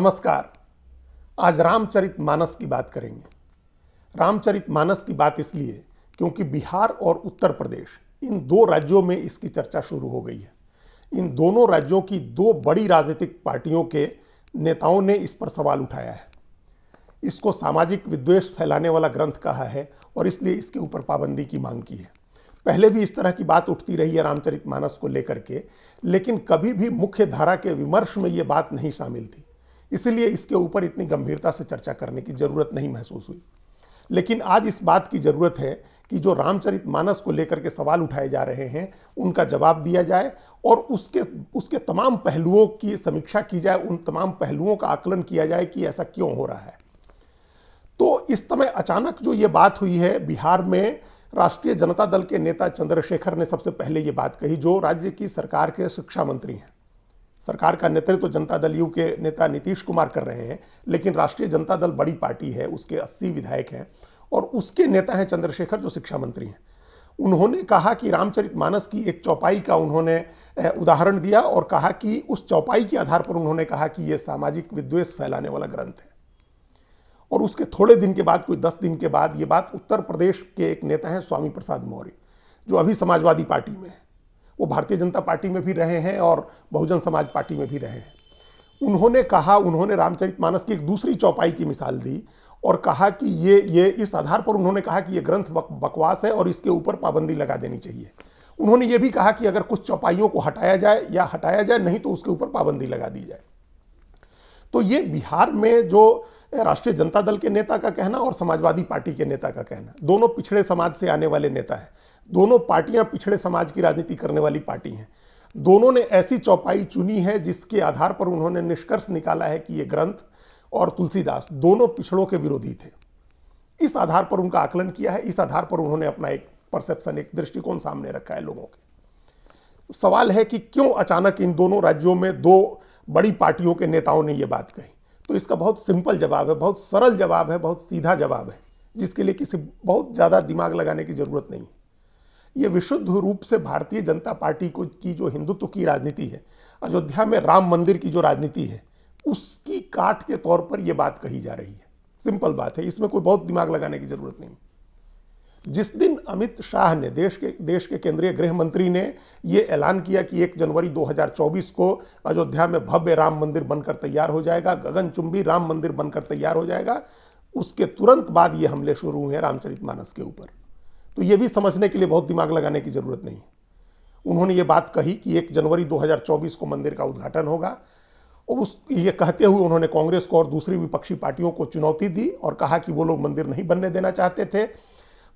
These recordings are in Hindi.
नमस्कार आज रामचरित मानस की बात करेंगे रामचरित मानस की बात इसलिए क्योंकि बिहार और उत्तर प्रदेश इन दो राज्यों में इसकी चर्चा शुरू हो गई है इन दोनों राज्यों की दो बड़ी राजनीतिक पार्टियों के नेताओं ने इस पर सवाल उठाया है इसको सामाजिक विद्वेष फैलाने वाला ग्रंथ कहा है और इसलिए इसके ऊपर पाबंदी की मांग की है पहले भी इस तरह की बात उठती रही है रामचरित मानस को लेकर के लेकिन कभी भी मुख्य धारा के विमर्श में ये बात नहीं शामिल थी इसलिए इसके ऊपर इतनी गंभीरता से चर्चा करने की ज़रूरत नहीं महसूस हुई लेकिन आज इस बात की ज़रूरत है कि जो रामचरित मानस को लेकर के सवाल उठाए जा रहे हैं उनका जवाब दिया जाए और उसके उसके तमाम पहलुओं की समीक्षा की जाए उन तमाम पहलुओं का आकलन किया जाए कि ऐसा क्यों हो रहा है तो इस समय अचानक जो ये बात हुई है बिहार में राष्ट्रीय जनता दल के नेता चंद्रशेखर ने सबसे पहले ये बात कही जो राज्य की सरकार के शिक्षा मंत्री हैं सरकार का नेतृत्व तो जनता दल यू के नेता नीतीश कुमार कर रहे हैं लेकिन राष्ट्रीय जनता दल बड़ी पार्टी है उसके अस्सी विधायक हैं और उसके नेता हैं चंद्रशेखर जो शिक्षा मंत्री हैं उन्होंने कहा कि रामचरित मानस की एक चौपाई का उन्होंने उदाहरण दिया और कहा कि उस चौपाई के आधार पर उन्होंने कहा कि यह सामाजिक विद्वेष फैलाने वाला ग्रंथ है और उसके थोड़े दिन के बाद कोई दस दिन के बाद ये बात उत्तर प्रदेश के एक नेता हैं स्वामी प्रसाद मौर्य जो अभी समाजवादी पार्टी में है वो भारतीय जनता पार्टी में भी रहे हैं और बहुजन समाज पार्टी में भी रहे हैं उन्होंने कहा उन्होंने रामचरितमानस की एक दूसरी चौपाई की मिसाल दी और कहा कि ये ये इस आधार पर उन्होंने कहा कि ये ग्रंथ बकवास है और इसके ऊपर पाबंदी लगा देनी चाहिए उन्होंने ये भी कहा कि अगर कुछ चौपाइयों को हटाया जाए या हटाया जाए नहीं तो उसके ऊपर पाबंदी लगा दी जाए तो ये बिहार में जो राष्ट्रीय जनता दल के नेता का कहना और समाजवादी पार्टी के नेता का कहना दोनों पिछड़े समाज से आने वाले नेता हैं दोनों पार्टियां पिछड़े समाज की राजनीति करने वाली पार्टी हैं दोनों ने ऐसी चौपाई चुनी है जिसके आधार पर उन्होंने निष्कर्ष निकाला है कि ये ग्रंथ और तुलसीदास दोनों पिछड़ों के विरोधी थे इस आधार पर उनका आकलन किया है इस आधार पर उन्होंने अपना एक परसेप्शन एक दृष्टिकोण सामने रखा है लोगों के सवाल है कि क्यों अचानक इन दोनों राज्यों में दो बड़ी पार्टियों के नेताओं ने ये बात कही तो इसका बहुत सिंपल जवाब है बहुत सरल जवाब है बहुत सीधा जवाब है जिसके लिए किसी बहुत ज़्यादा दिमाग लगाने की ज़रूरत नहीं है ये विशुद्ध रूप से भारतीय जनता पार्टी को की जो हिंदुत्व की राजनीति है अयोध्या में राम मंदिर की जो राजनीति है उसकी काट के तौर पर यह बात कही जा रही है सिंपल बात है इसमें कोई बहुत दिमाग लगाने की जरूरत नहीं जिस दिन अमित शाह ने देश के देश के केंद्रीय गृह मंत्री ने यह ऐलान किया कि 1 जनवरी 2024 को अयोध्या में भव्य राम मंदिर बनकर तैयार हो जाएगा गगनचुंबी राम मंदिर बनकर तैयार हो जाएगा उसके तुरंत बाद ये हमले शुरू हुए रामचरितमानस के ऊपर तो ये भी समझने के लिए बहुत दिमाग लगाने की ज़रूरत नहीं है उन्होंने ये बात कही कि एक जनवरी 2024 को मंदिर का उद्घाटन होगा और उस ये कहते हुए उन्होंने कांग्रेस को और दूसरी विपक्षी पार्टियों को चुनौती दी और कहा कि वो लोग मंदिर नहीं बनने देना चाहते थे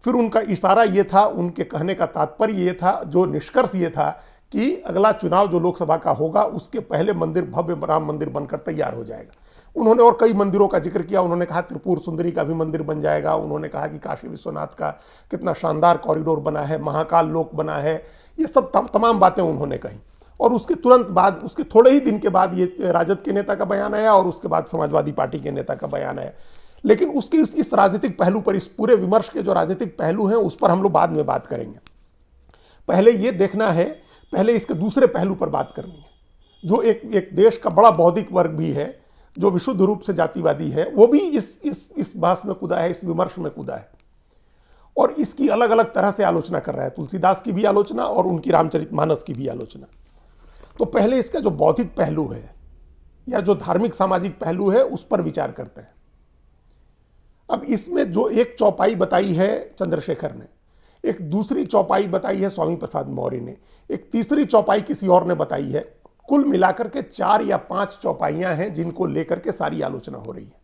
फिर उनका इशारा ये था उनके कहने का तात्पर्य ये था जो निष्कर्ष ये था कि अगला चुनाव जो लोकसभा का होगा उसके पहले मंदिर भव्य राम मंदिर बनकर तैयार हो जाएगा उन्होंने और कई मंदिरों का जिक्र किया उन्होंने कहा त्रिपुर सुंदरी का भी मंदिर बन जाएगा उन्होंने कहा कि काशी विश्वनाथ का कितना शानदार कॉरिडोर बना है महाकाल लोक बना है ये सब तम, तमाम बातें उन्होंने कही और उसके तुरंत बाद उसके थोड़े ही दिन के बाद ये राजद के नेता का बयान आया और उसके बाद समाजवादी पार्टी के नेता का बयान आया लेकिन उसके इस, इस राजनीतिक पहलू पर इस पूरे विमर्श के जो राजनीतिक पहलू हैं उस पर हम लोग बाद में बात करेंगे पहले ये देखना है पहले इसके दूसरे पहलू पर बात करनी है जो एक एक देश का बड़ा बौद्धिक वर्ग भी है जो विशुद्ध रूप से जातिवादी है वो भी इस इस इस बहस में कूदा है इस विमर्श में कूदा है और इसकी अलग अलग तरह से आलोचना कर रहा है तुलसीदास की भी आलोचना और उनकी रामचरित मानस की भी आलोचना तो पहले इसका जो बौद्धिक पहलू है या जो धार्मिक सामाजिक पहलू है उस पर विचार करते हैं अब इसमें जो एक चौपाई बताई है चंद्रशेखर ने एक दूसरी चौपाई बताई है स्वामी प्रसाद मौर्य ने एक तीसरी चौपाई किसी और ने बताई है कुल मिलाकर के चार या पांच चौपाइयां हैं जिनको लेकर के सारी आलोचना हो रही है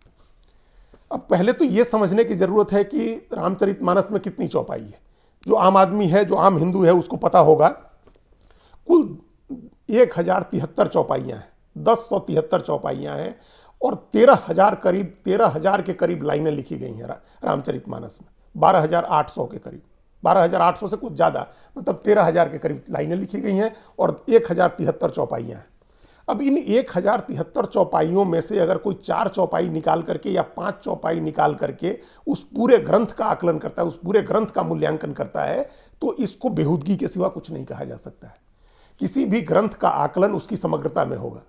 अब पहले तो ये समझने की ज़रूरत है कि रामचरितमानस में कितनी चौपाई है जो आम आदमी है जो आम हिंदू है उसको पता होगा कुल एक हज़ार तिहत्तर चौपाइयां हैं दस सौ तिहत्तर चौपाइयां हैं और तेरह हज़ार करीब तेरह हज़ार के करीब लाइनें लिखी गई हैं रा, मानस में बारह हज़ार आठ सौ के करीब 12,800 से कुछ ज़्यादा मतलब 13,000 के करीब लाइनें लिखी गई हैं और एक हज़ार तिहत्तर हैं अब इन एक हज़ार तिहत्तर चौपाइयों में से अगर कोई चार चौपाई निकाल करके या पांच चौपाई निकाल करके उस पूरे ग्रंथ का आकलन करता है उस पूरे ग्रंथ का मूल्यांकन करता है तो इसको बेहूदगी के सिवा कुछ नहीं कहा जा सकता है किसी भी ग्रंथ का आकलन उसकी समग्रता में होगा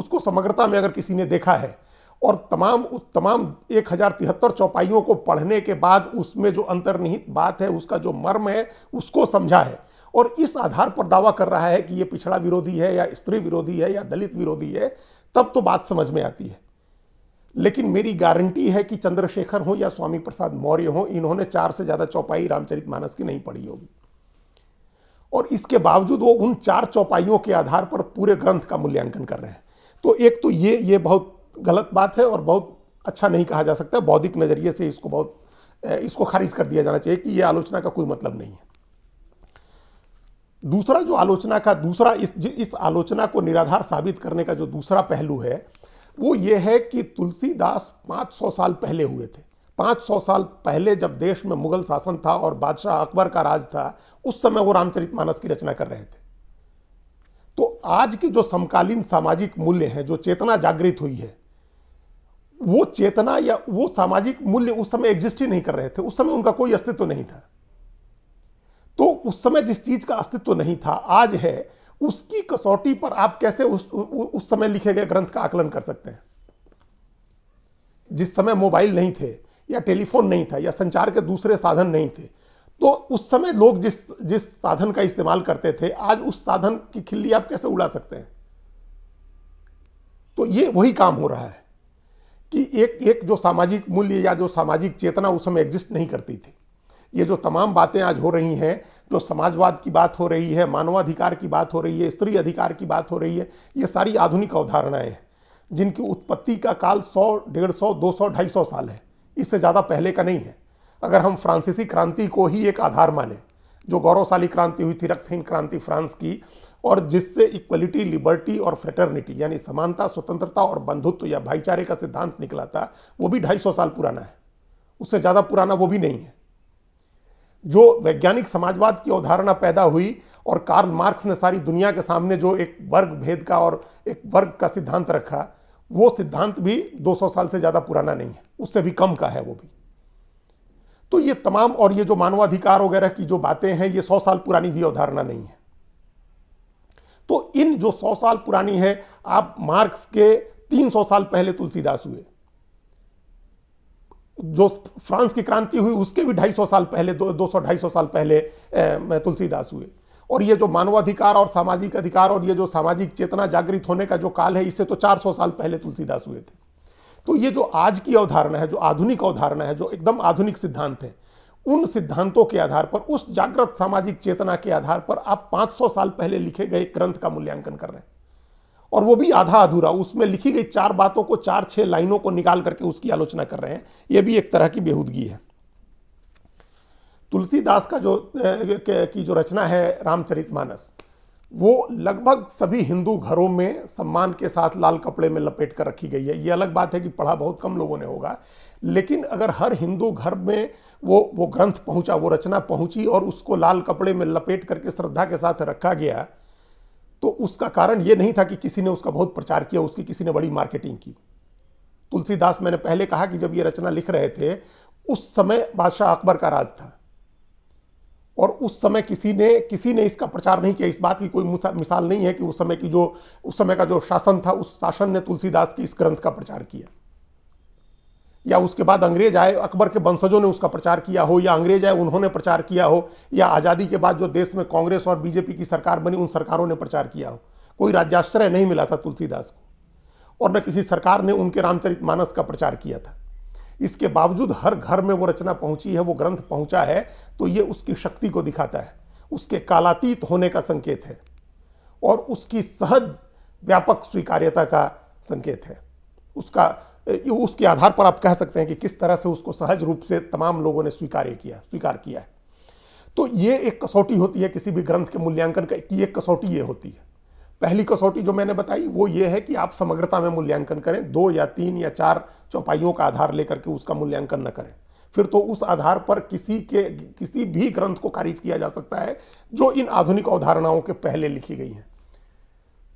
उसको समग्रता में अगर किसी ने देखा है और तमाम उस तमाम एक हजार तिहत्तर चौपाइयों को पढ़ने के बाद उसमें जो अंतर्निहित बात है उसका जो मर्म है उसको समझा है और इस आधार पर दावा कर रहा है कि ये पिछड़ा विरोधी है या स्त्री विरोधी है या दलित विरोधी है तब तो बात समझ में आती है लेकिन मेरी गारंटी है कि चंद्रशेखर हो या स्वामी प्रसाद मौर्य हो इन्होंने चार से ज़्यादा चौपाई रामचरित मानस की नहीं पढ़ी होगी और इसके बावजूद वो उन चार चौपाइयों के आधार पर पूरे ग्रंथ का मूल्यांकन कर रहे हैं तो एक तो ये ये बहुत गलत बात है और बहुत अच्छा नहीं कहा जा सकता बौद्धिक नज़रिए से इसको बहुत इसको खारिज कर दिया जाना चाहिए कि यह आलोचना का कोई मतलब नहीं है दूसरा जो आलोचना का दूसरा इस इस आलोचना को निराधार साबित करने का जो दूसरा पहलू है वो ये है कि तुलसीदास 500 साल पहले हुए थे 500 साल पहले जब देश में मुगल शासन था और बादशाह अकबर का राज था उस समय वो रामचरितमानस की रचना कर रहे थे तो आज की जो समकालीन सामाजिक मूल्य हैं जो चेतना जागृत हुई है वो चेतना या वो सामाजिक मूल्य उस समय एग्जिस्ट ही नहीं कर रहे थे उस समय उनका कोई अस्तित्व नहीं था तो उस समय जिस चीज का अस्तित्व नहीं था आज है उसकी कसौटी पर आप कैसे उस उस समय लिखे गए ग्रंथ का आकलन कर सकते हैं जिस समय मोबाइल नहीं थे या टेलीफोन नहीं था या संचार के दूसरे साधन नहीं थे तो उस समय लोग जिस जिस साधन का इस्तेमाल करते थे आज उस साधन की खिल्ली आप कैसे उड़ा सकते हैं तो ये वही काम हो रहा है कि एक एक जो सामाजिक मूल्य या जो सामाजिक चेतना उस समय एग्जिस्ट नहीं करती थी ये जो तमाम बातें आज हो रही हैं जो समाजवाद की बात हो रही है मानवाधिकार की बात हो रही है स्त्री अधिकार की बात हो रही है ये सारी आधुनिक अवधारणाएं हैं जिनकी उत्पत्ति का काल सौ डेढ़ सौ दो सौ ढाई सौ साल है इससे ज़्यादा पहले का नहीं है अगर हम फ्रांसीसी क्रांति को ही एक आधार माने जो गौरवशाली क्रांति हुई थी रक्तहीन क्रांति फ्रांस की और जिससे इक्वलिटी लिबर्टी और फ्रेटर्निटी यानी समानता स्वतंत्रता और बंधुत्व या भाईचारे का सिद्धांत निकला था वो भी ढाई साल पुराना है उससे ज़्यादा पुराना वो भी नहीं है जो वैज्ञानिक समाजवाद की अवधारणा पैदा हुई और कार्ल मार्क्स ने सारी दुनिया के सामने जो एक वर्ग भेद का और एक वर्ग का सिद्धांत रखा वो सिद्धांत भी 200 साल से ज़्यादा पुराना नहीं है उससे भी कम का है वो भी तो ये तमाम और ये जो मानवाधिकार वगैरह की जो बातें हैं ये सौ साल पुरानी भी अवधारणा नहीं है तो इन जो सौ साल पुरानी है आप मार्क्स के तीन सौ साल पहले तुलसीदास हुए जो फ्रांस की क्रांति हुई उसके भी ढाई सौ साल पहले दो दो सौ ढाई सौ साल पहले तुलसीदास हुए और ये जो मानवाधिकार और सामाजिक अधिकार और ये जो सामाजिक चेतना जागृत होने का जो काल है इससे तो 400 साल पहले तुलसीदास हुए थे तो ये जो आज की अवधारणा है जो आधुनिक अवधारणा है जो एकदम आधुनिक सिद्धांत है उन सिद्धांतों के आधार पर उस जागृत सामाजिक चेतना के आधार पर आप 500 साल पहले लिखे गए ग्रंथ का मूल्यांकन कर रहे हैं और वो भी आधा अधूरा उसमें लिखी गई चार बातों को चार छह लाइनों को निकाल करके उसकी आलोचना कर रहे हैं ये भी एक तरह की बेहूदगी है तुलसीदास का जो की जो रचना है मानस वो लगभग सभी हिंदू घरों में सम्मान के साथ लाल कपड़े में लपेट कर रखी गई है ये अलग बात है कि पढ़ा बहुत कम लोगों ने होगा लेकिन अगर हर हिंदू घर में वो वो ग्रंथ पहुंचा वो रचना पहुंची और उसको लाल कपड़े में लपेट करके श्रद्धा के साथ रखा गया तो उसका कारण ये नहीं था कि किसी ने उसका बहुत प्रचार किया उसकी किसी ने बड़ी मार्केटिंग की तुलसीदास मैंने पहले कहा कि जब ये रचना लिख रहे थे उस समय बादशाह अकबर का राज था और उस समय किसी ने किसी ने इसका प्रचार नहीं किया इस बात की कोई मिसाल नहीं है कि उस समय की जो उस समय का जो शासन था उस शासन ने तुलसीदास के इस ग्रंथ का प्रचार किया या उसके बाद अंग्रेज आए अकबर के वंशजों ने उसका प्रचार किया हो या अंग्रेज आए उन्होंने प्रचार किया हो या आज़ादी के बाद जो देश में कांग्रेस और बीजेपी की सरकार बनी उन सरकारों ने प्रचार किया हो कोई राज्याश्रय नहीं मिला था तुलसीदास को और न किसी सरकार ने उनके रामचरित मानस का प्रचार किया था इसके बावजूद हर घर में वो रचना पहुंची है वो ग्रंथ पहुंचा है तो ये उसकी शक्ति को दिखाता है उसके कालातीत होने का संकेत है और उसकी सहज व्यापक स्वीकार्यता का संकेत है उसका उसके आधार पर आप कह सकते हैं कि किस तरह से उसको सहज रूप से तमाम लोगों ने स्वीकार किया स्वीकार किया है तो ये एक कसौटी होती है किसी भी ग्रंथ के मूल्यांकन का एक कसौटी ये होती है पहली कसौटी जो मैंने बताई वो ये है कि आप समग्रता में मूल्यांकन करें दो या तीन या चार चौपाइयों का आधार लेकर के उसका मूल्यांकन न करें फिर तो उस आधार पर किसी के किसी भी ग्रंथ को खारिज किया जा सकता है जो इन आधुनिक अवधारणाओं के पहले लिखी गई हैं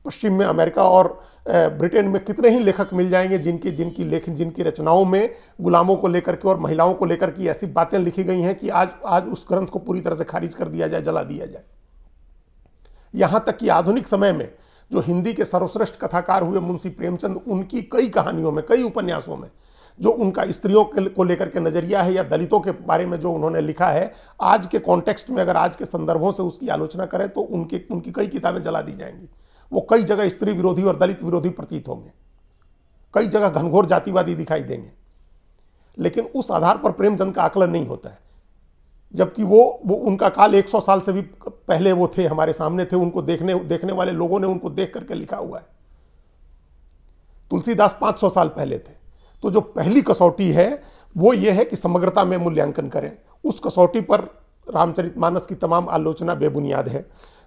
पश्चिम में अमेरिका और ब्रिटेन में कितने ही लेखक मिल जाएंगे जिनकी जिनकी लेखन जिनकी रचनाओं में गुलामों को लेकर के और महिलाओं को लेकर के ऐसी बातें लिखी गई हैं कि आज आज उस ग्रंथ को पूरी तरह से खारिज कर दिया जाए जला दिया जाए यहाँ तक कि आधुनिक समय में जो हिंदी के सर्वश्रेष्ठ कथाकार हुए मुंशी प्रेमचंद उनकी कई कहानियों में कई उपन्यासों में जो उनका स्त्रियों को लेकर के नज़रिया है या दलितों के बारे में जो उन्होंने लिखा है आज के कॉन्टेक्स्ट में अगर आज के संदर्भों से उसकी आलोचना करें तो उनके उनकी कई किताबें जला दी जाएंगी वो कई जगह स्त्री विरोधी और दलित विरोधी प्रतीत होंगे कई जगह घनघोर जातिवादी दिखाई देंगे लेकिन उस आधार पर प्रेमचंद का आकलन नहीं होता है जबकि वो वो उनका काल 100 साल से भी पहले वो थे हमारे सामने थे उनको देखने देखने वाले लोगों ने उनको देख करके लिखा हुआ है तुलसीदास 500 साल पहले थे तो जो पहली कसौटी है वो ये है कि समग्रता में मूल्यांकन करें उस कसौटी पर रामचरितमानस की तमाम आलोचना बेबुनियाद है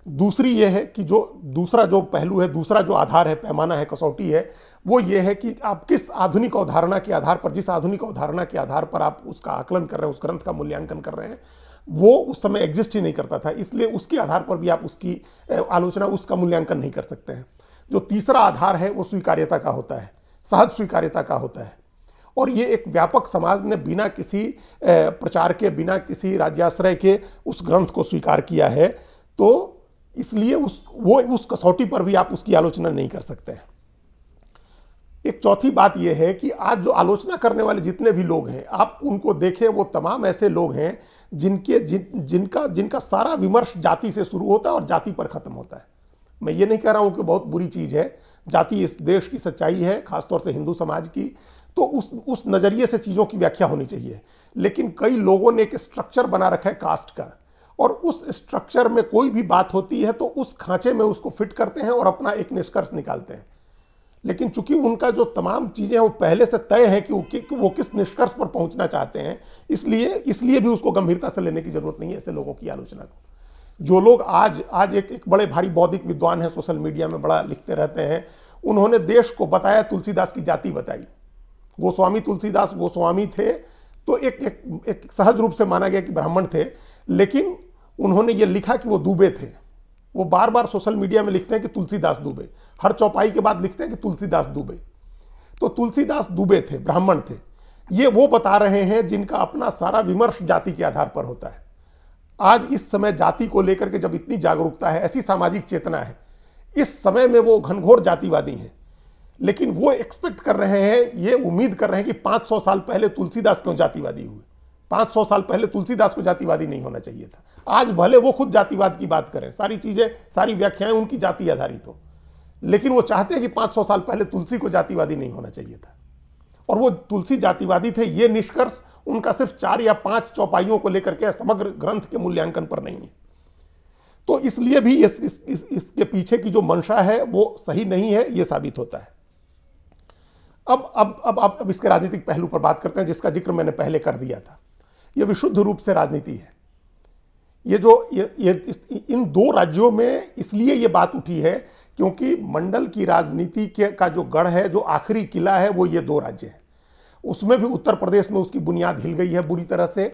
दूसरी ये है कि जो दूसरा जो पहलू है दूसरा जो आधार है पैमाना है कसौटी है वो ये है कि आप किस आधुनिक अवधारणा के आधार पर जिस आधुनिक अवधारणा के आधार पर आप उसका आकलन कर रहे हैं उस ग्रंथ का मूल्यांकन कर रहे हैं वो उस समय एग्जिस्ट ही नहीं करता था इसलिए उसके आधार पर भी आप उसकी आलोचना उसका मूल्यांकन नहीं कर सकते हैं जो तीसरा आधार है वो स्वीकार्यता का होता है सहज स्वीकार्यता का होता है और ये एक व्यापक समाज ने बिना किसी प्रचार के बिना किसी राज्याश्रय के उस ग्रंथ को स्वीकार किया है तो इसलिए उस वो उस कसौटी पर भी आप उसकी आलोचना नहीं कर सकते हैं एक चौथी बात यह है कि आज जो आलोचना करने वाले जितने भी लोग हैं आप उनको देखें वो तमाम ऐसे लोग हैं जिनके जिन जिनका जिनका सारा विमर्श जाति से शुरू होता है और जाति पर ख़त्म होता है मैं ये नहीं कह रहा हूँ कि बहुत बुरी चीज़ है जाति इस देश की सच्चाई है खासतौर से हिंदू समाज की तो उस उस नज़रिए से चीज़ों की व्याख्या होनी चाहिए लेकिन कई लोगों ने एक स्ट्रक्चर बना रखा है कास्ट का और उस स्ट्रक्चर में कोई भी बात होती है तो उस खांचे में उसको फिट करते हैं और अपना एक निष्कर्ष निकालते हैं लेकिन चूंकि उनका जो तमाम चीज़ें हैं वो पहले से तय है कि वो, कि वो किस निष्कर्ष पर पहुंचना चाहते हैं इसलिए इसलिए भी उसको गंभीरता से लेने की ज़रूरत नहीं है ऐसे लोगों की आलोचना को जो लोग आज आज एक एक बड़े भारी बौद्धिक विद्वान हैं सोशल मीडिया में बड़ा लिखते रहते हैं उन्होंने देश को बताया तुलसीदास की जाति बताई गोस्वामी तुलसीदास गोस्वामी थे तो एक एक, एक सहज रूप से माना गया कि ब्राह्मण थे लेकिन उन्होंने ये लिखा कि वो दुबे थे वो बार बार सोशल मीडिया में लिखते हैं कि तुलसीदास दुबे हर चौपाई के बाद लिखते हैं कि तुलसीदास दुबे तो तुलसीदास दुबे थे ब्राह्मण थे ये वो बता रहे हैं जिनका अपना सारा विमर्श जाति के आधार पर होता है आज इस समय जाति को लेकर के जब इतनी जागरूकता है ऐसी सामाजिक चेतना है इस समय में वो घनघोर जातिवादी हैं लेकिन वो एक्सपेक्ट कर रहे हैं ये उम्मीद कर रहे हैं कि 500 साल पहले तुलसीदास क्यों जातिवादी हुए पांच सौ साल पहले तुलसीदास को जातिवादी नहीं होना चाहिए था आज भले वो खुद जातिवाद की बात करें सारी चीज़ें सारी व्याख्याएं उनकी जाति आधारित हो लेकिन वो चाहते हैं कि 500 साल पहले तुलसी को जातिवादी नहीं होना चाहिए था और वो तुलसी जातिवादी थे ये निष्कर्ष उनका सिर्फ चार या पांच चौपाइयों को लेकर के समग्र ग्रंथ के मूल्यांकन पर नहीं है तो इसलिए भी इस, इस, इस, इसके पीछे की जो मंशा है वो सही नहीं है ये साबित होता है अब अब अब आप इसके राजनीतिक पहलू पर बात करते हैं जिसका जिक्र मैंने पहले कर दिया था ये विशुद्ध रूप से राजनीति है ये जो ये, ये इन दो राज्यों में इसलिए ये बात उठी है क्योंकि मंडल की राजनीति के का जो गढ़ है जो आखिरी किला है वो ये दो राज्य हैं उसमें भी उत्तर प्रदेश में उसकी बुनियाद हिल गई है बुरी तरह से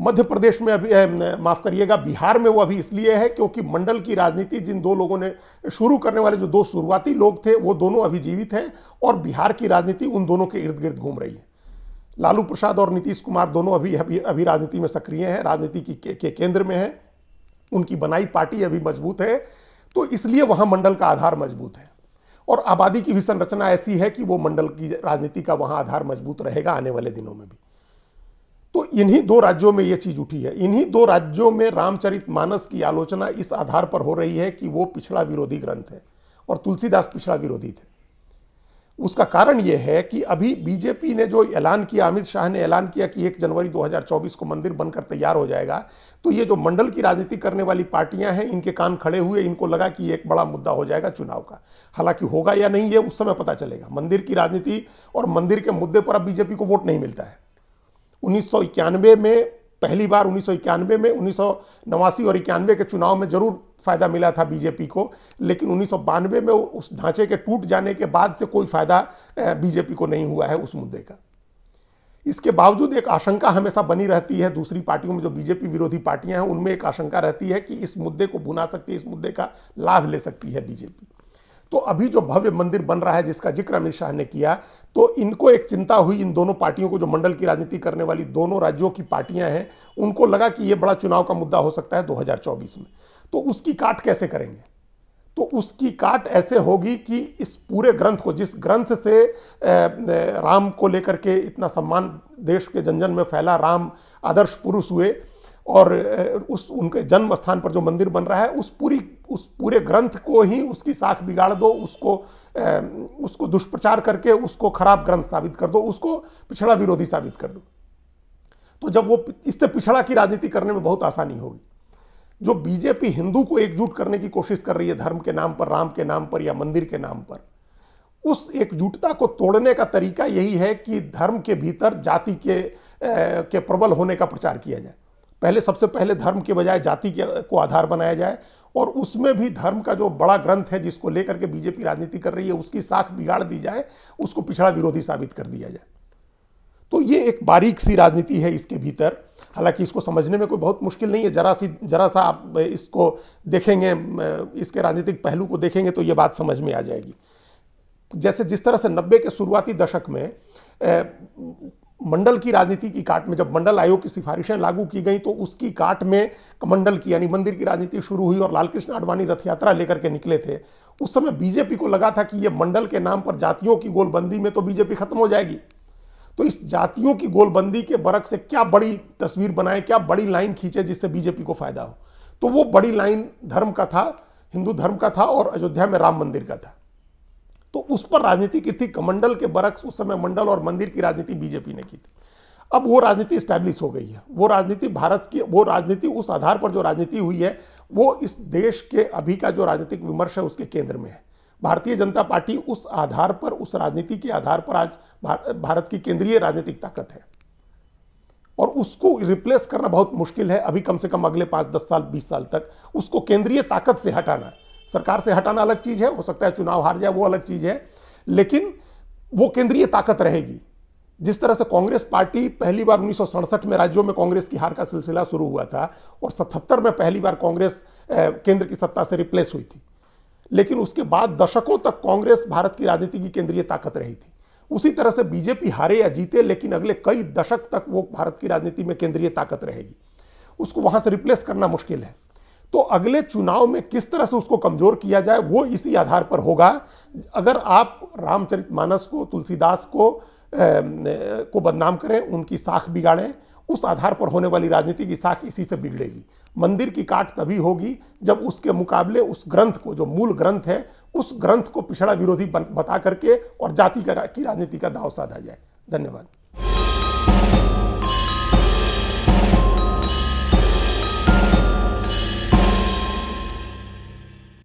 मध्य प्रदेश में अभी माफ़ करिएगा बिहार में वो अभी इसलिए है क्योंकि मंडल की राजनीति जिन दो लोगों ने शुरू करने वाले जो दो शुरुआती लोग थे वो दोनों अभी जीवित हैं और बिहार की राजनीति उन दोनों के इर्द गिर्द घूम रही है लालू प्रसाद और नीतीश कुमार दोनों अभी अभी अभी राजनीति में सक्रिय हैं राजनीति की के, के केंद्र में हैं उनकी बनाई पार्टी अभी मजबूत है तो इसलिए वहाँ मंडल का आधार मजबूत है और आबादी की भी संरचना ऐसी है कि वो मंडल की राजनीति का वहाँ आधार मजबूत रहेगा आने वाले दिनों में भी तो इन्हीं दो राज्यों में ये चीज़ उठी है इन्हीं दो राज्यों में रामचरित मानस की आलोचना इस आधार पर हो रही है कि वो पिछड़ा विरोधी ग्रंथ है और तुलसीदास पिछड़ा विरोधी थे उसका कारण यह है कि अभी बीजेपी ने जो ऐलान किया अमित शाह ने ऐलान किया कि एक जनवरी 2024 को मंदिर बनकर तैयार हो जाएगा तो ये जो मंडल की राजनीति करने वाली पार्टियां हैं इनके कान खड़े हुए इनको लगा कि एक बड़ा मुद्दा हो जाएगा चुनाव का हालांकि होगा या नहीं ये उस समय पता चलेगा मंदिर की राजनीति और मंदिर के मुद्दे पर अब बीजेपी को वोट नहीं मिलता है उन्नीस में पहली बार उन्नीस में उन्नीस और इक्यानवे के चुनाव में जरूर फ़ायदा मिला था बीजेपी को लेकिन उन्नीस में उस ढांचे के टूट जाने के बाद से कोई फ़ायदा बीजेपी को नहीं हुआ है उस मुद्दे का इसके बावजूद एक आशंका हमेशा बनी रहती है दूसरी पार्टियों में जो बीजेपी विरोधी पार्टियां हैं उनमें एक आशंका रहती है कि इस मुद्दे को भुना सकती है इस मुद्दे का लाभ ले सकती है बीजेपी तो अभी जो भव्य मंदिर बन रहा है जिसका जिक्र अमित शाह ने किया तो इनको एक चिंता हुई इन दोनों पार्टियों को जो मंडल की राजनीति करने वाली दोनों राज्यों की पार्टियां हैं उनको लगा कि ये बड़ा चुनाव का मुद्दा हो सकता है 2024 में तो उसकी काट कैसे करेंगे तो उसकी काट ऐसे होगी कि इस पूरे ग्रंथ को जिस ग्रंथ से राम को लेकर के इतना सम्मान देश के जन जन में फैला राम आदर्श पुरुष हुए और उस उनके जन्म स्थान पर जो मंदिर बन रहा है उस पूरी उस पूरे ग्रंथ को ही उसकी साख बिगाड़ दो उसको उसको दुष्प्रचार करके उसको खराब ग्रंथ साबित कर दो उसको पिछड़ा विरोधी साबित कर दो तो जब वो इससे पिछड़ा की राजनीति करने में बहुत आसानी होगी जो बीजेपी हिंदू को एकजुट करने की कोशिश कर रही है धर्म के नाम पर राम के नाम पर या मंदिर के नाम पर उस एकजुटता को तोड़ने का तरीका यही है कि धर्म के भीतर जाति के ए, के प्रबल होने का प्रचार किया जाए पहले सबसे पहले धर्म के बजाय जाति के को आधार बनाया जाए और उसमें भी धर्म का जो बड़ा ग्रंथ है जिसको लेकर के बीजेपी राजनीति कर रही है उसकी साख बिगाड़ दी जाए उसको पिछड़ा विरोधी साबित कर दिया जाए तो ये एक बारीक सी राजनीति है इसके भीतर हालांकि इसको समझने में कोई बहुत मुश्किल नहीं है जरा सी जरा सा आप इसको देखेंगे इसके राजनीतिक पहलू को देखेंगे तो ये बात समझ में आ जाएगी जैसे जिस तरह से नब्बे के शुरुआती दशक में ए, मंडल की राजनीति की काट में जब मंडल आयोग की सिफारिशें लागू की गई तो उसकी काट में मंडल की यानी मंदिर की राजनीति शुरू हुई और लालकृष्ण आडवाणी रथ यात्रा लेकर के निकले थे उस समय बीजेपी को लगा था कि ये मंडल के नाम पर जातियों की गोलबंदी में तो बीजेपी खत्म हो जाएगी तो इस जातियों की गोलबंदी के बरक से क्या बड़ी तस्वीर बनाए क्या बड़ी लाइन खींचे जिससे बीजेपी को फायदा हो तो वो बड़ी लाइन धर्म का था हिंदू धर्म का था और अयोध्या में राम मंदिर का था तो उस पर राजनीति की थी कमंडल के बरक्स उस समय मंडल और मंदिर की राजनीति बीजेपी ने की थी अब वो राजनीति स्टैब्लिश हो गई है वो राजनीति भारत की वो राजनीति उस आधार पर जो राजनीति हुई है वो इस देश के अभी का जो राजनीतिक विमर्श है उसके केंद्र में है भारतीय जनता पार्टी उस आधार पर उस राजनीति के आधार पर आज भारत की केंद्रीय राजनीतिक ताकत है और उसको रिप्लेस करना बहुत मुश्किल है अभी कम से कम अगले पांच दस साल बीस साल तक उसको केंद्रीय ताकत से हटाना सरकार से हटाना अलग चीज़ है हो सकता है चुनाव हार जाए वो अलग चीज़ है लेकिन वो केंद्रीय ताकत रहेगी जिस तरह से कांग्रेस पार्टी पहली बार उन्नीस में राज्यों में कांग्रेस की हार का सिलसिला शुरू हुआ था और 77 में पहली बार कांग्रेस केंद्र की सत्ता से रिप्लेस हुई थी लेकिन उसके बाद दशकों तक कांग्रेस भारत की राजनीति की केंद्रीय ताकत रही थी उसी तरह से बीजेपी हारे या जीते लेकिन अगले कई दशक तक वो भारत की राजनीति में केंद्रीय ताकत रहेगी उसको वहां से रिप्लेस करना मुश्किल है तो अगले चुनाव में किस तरह से उसको कमजोर किया जाए वो इसी आधार पर होगा अगर आप रामचरित मानस को तुलसीदास को ए, को बदनाम करें उनकी साख बिगाड़ें उस आधार पर होने वाली राजनीति की साख इसी से बिगड़ेगी मंदिर की काट तभी होगी जब उसके मुकाबले उस ग्रंथ को जो मूल ग्रंथ है उस ग्रंथ को पिछड़ा विरोधी बता करके और जाति की राजनीति का दाव साधा जाए धन्यवाद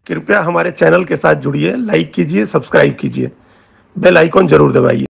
कृपया हमारे चैनल के साथ जुड़िए लाइक कीजिए सब्सक्राइब कीजिए बेल आइकॉन जरूर दबाइए